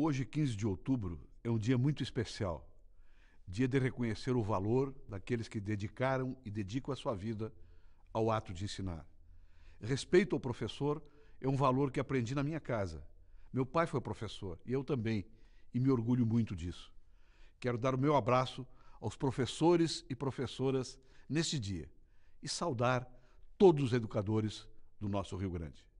Hoje, 15 de outubro, é um dia muito especial. Dia de reconhecer o valor daqueles que dedicaram e dedicam a sua vida ao ato de ensinar. Respeito ao professor é um valor que aprendi na minha casa. Meu pai foi professor e eu também, e me orgulho muito disso. Quero dar o meu abraço aos professores e professoras neste dia e saudar todos os educadores do nosso Rio Grande.